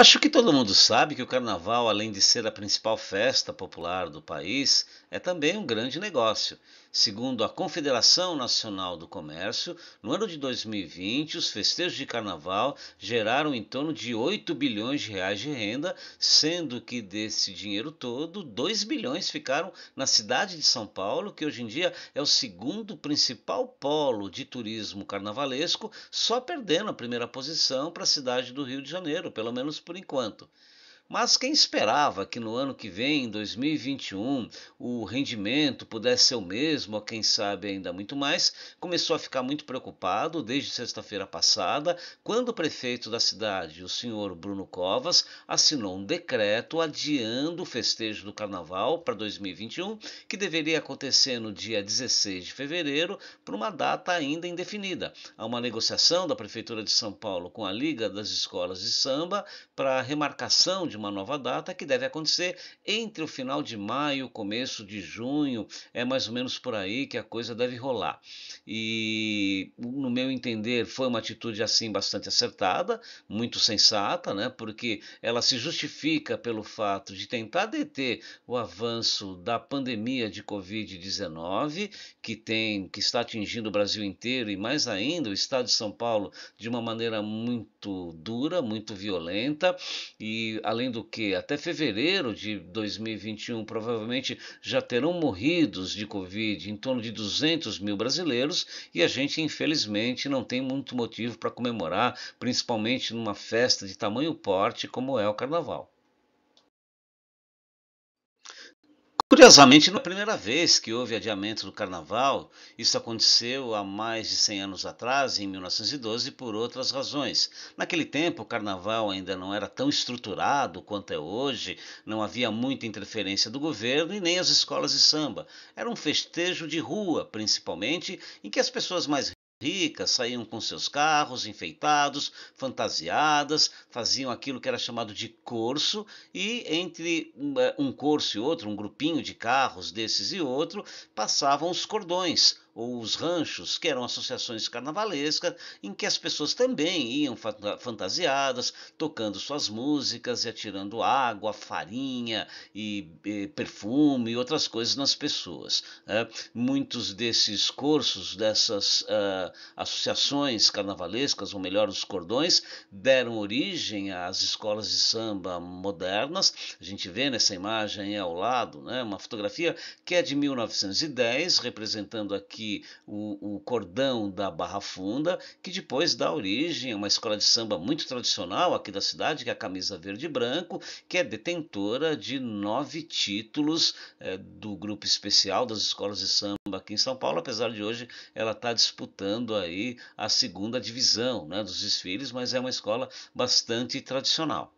Acho que todo mundo sabe que o carnaval, além de ser a principal festa popular do país, é também um grande negócio Segundo a Confederação Nacional do Comércio, no ano de 2020, os festejos de carnaval geraram em torno de 8 bilhões de reais de renda, sendo que desse dinheiro todo, 2 bilhões ficaram na cidade de São Paulo, que hoje em dia é o segundo principal polo de turismo carnavalesco, só perdendo a primeira posição para a cidade do Rio de Janeiro, pelo menos por enquanto. Mas quem esperava que no ano que vem, 2021, o rendimento pudesse ser o mesmo, ou quem sabe ainda muito mais, começou a ficar muito preocupado desde sexta-feira passada, quando o prefeito da cidade, o senhor Bruno Covas, assinou um decreto adiando o festejo do carnaval para 2021, que deveria acontecer no dia 16 de fevereiro, por uma data ainda indefinida. Há uma negociação da Prefeitura de São Paulo com a Liga das Escolas de Samba para a remarcação de uma nova data que deve acontecer entre o final de maio e o começo de junho, é mais ou menos por aí que a coisa deve rolar. E, no meu entender, foi uma atitude assim bastante acertada, muito sensata, né? porque ela se justifica pelo fato de tentar deter o avanço da pandemia de Covid-19, que tem que está atingindo o Brasil inteiro e mais ainda o estado de São Paulo de uma maneira muito dura dura, muito violenta e além do que, até fevereiro de 2021 provavelmente já terão morridos de Covid em torno de 200 mil brasileiros e a gente infelizmente não tem muito motivo para comemorar, principalmente numa festa de tamanho porte como é o Carnaval. Curiosamente, na é primeira vez que houve adiamento do carnaval, isso aconteceu há mais de 100 anos atrás, em 1912, por outras razões. Naquele tempo, o carnaval ainda não era tão estruturado quanto é hoje, não havia muita interferência do governo e nem as escolas de samba. Era um festejo de rua, principalmente, em que as pessoas mais ricas saíam com seus carros enfeitados, fantasiadas, faziam aquilo que era chamado de corso, e entre eh, um corso e outro, um grupinho de carros desses e outro, passavam os cordões ou os ranchos, que eram associações carnavalescas, em que as pessoas também iam fantasiadas, tocando suas músicas e atirando água, farinha e, e perfume e outras coisas nas pessoas. Né? Muitos desses cursos, dessas uh, associações carnavalescas, ou melhor, os cordões, deram origem às escolas de samba modernas. A gente vê nessa imagem ao lado né, uma fotografia que é de 1910, representando aqui o, o cordão da Barra Funda, que depois dá origem a uma escola de samba muito tradicional aqui da cidade, que é a Camisa Verde e Branco, que é detentora de nove títulos é, do grupo especial das escolas de samba aqui em São Paulo, apesar de hoje ela está disputando aí a segunda divisão né, dos desfiles, mas é uma escola bastante tradicional.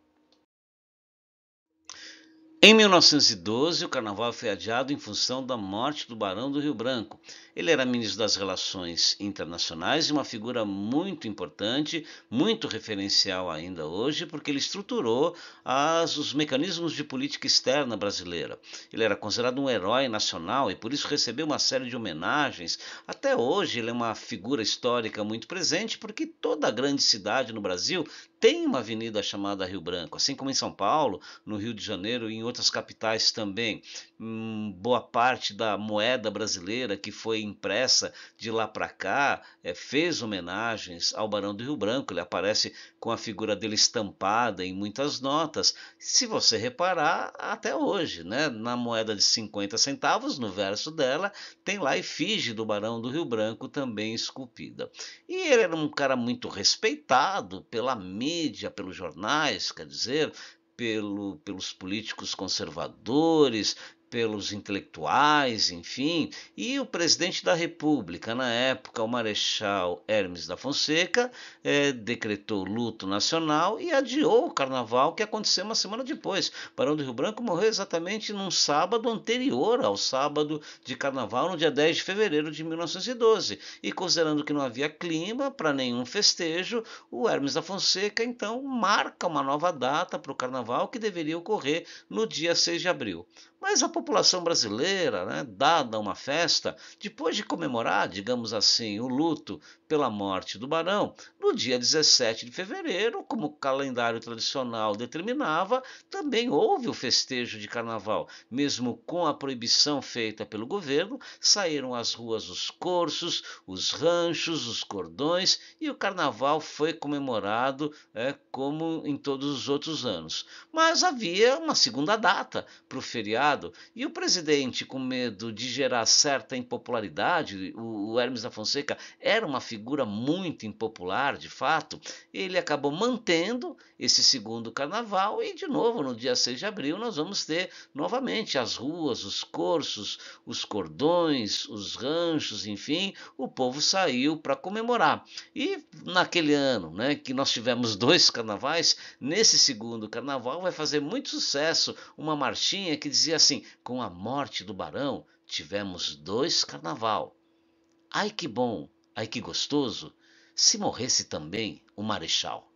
Em 1912, o carnaval foi adiado em função da morte do Barão do Rio Branco. Ele era ministro das Relações Internacionais e uma figura muito importante, muito referencial ainda hoje, porque ele estruturou as, os mecanismos de política externa brasileira. Ele era considerado um herói nacional e por isso recebeu uma série de homenagens. Até hoje, ele é uma figura histórica muito presente, porque toda grande cidade no Brasil tem uma avenida chamada Rio Branco, assim como em São Paulo, no Rio de Janeiro e em outras capitais também. Hum, boa parte da moeda brasileira que foi impressa de lá para cá é, fez homenagens ao Barão do Rio Branco. Ele aparece com a figura dele estampada em muitas notas. Se você reparar, até hoje, né, na moeda de 50 centavos, no verso dela, tem lá a efígie do Barão do Rio Branco também esculpida. E ele era um cara muito respeitado pela mídia mídia, pelos jornais, quer dizer, pelo, pelos políticos conservadores, pelos intelectuais, enfim, e o presidente da República, na época, o Marechal Hermes da Fonseca, é, decretou luto nacional e adiou o carnaval, que aconteceu uma semana depois. Barão do Rio Branco morreu exatamente num sábado anterior ao sábado de carnaval, no dia 10 de fevereiro de 1912. E considerando que não havia clima para nenhum festejo, o Hermes da Fonseca, então, marca uma nova data para o carnaval que deveria ocorrer no dia 6 de abril. Mas a população brasileira, né, dada uma festa, depois de comemorar, digamos assim, o luto pela morte do Barão, no dia 17 de fevereiro, como o calendário tradicional determinava, também houve o festejo de carnaval. Mesmo com a proibição feita pelo governo, saíram às ruas os corços, os ranchos, os cordões e o carnaval foi comemorado é, como em todos os outros anos. Mas havia uma segunda data para o feriado e o presidente, com medo de gerar certa impopularidade, o Hermes da Fonseca era uma figura muito impopular de fato, ele acabou mantendo esse segundo carnaval e, de novo, no dia 6 de abril, nós vamos ter novamente as ruas, os cursos, os cordões, os ranchos, enfim, o povo saiu para comemorar. E naquele ano, né, que nós tivemos dois carnavais, nesse segundo carnaval vai fazer muito sucesso uma marchinha que dizia assim: com a morte do barão, tivemos dois carnaval. Ai que bom, ai que gostoso, se morresse também o marechal.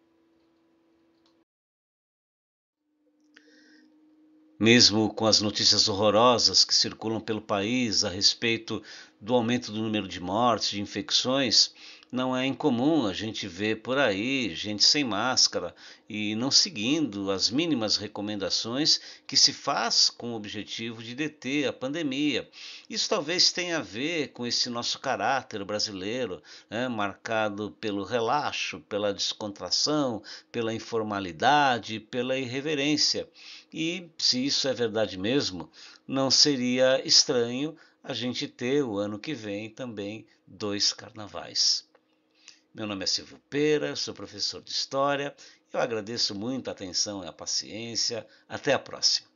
Mesmo com as notícias horrorosas que circulam pelo país a respeito do aumento do número de mortes, de infecções, não é incomum a gente ver por aí gente sem máscara e não seguindo as mínimas recomendações que se faz com o objetivo de deter a pandemia. Isso talvez tenha a ver com esse nosso caráter brasileiro, né, marcado pelo relaxo, pela descontração, pela informalidade, pela irreverência. E se isso é verdade mesmo, não seria estranho a gente ter o ano que vem também dois carnavais. Meu nome é Silvio Pera, sou professor de História. Eu agradeço muito a atenção e a paciência. Até a próxima.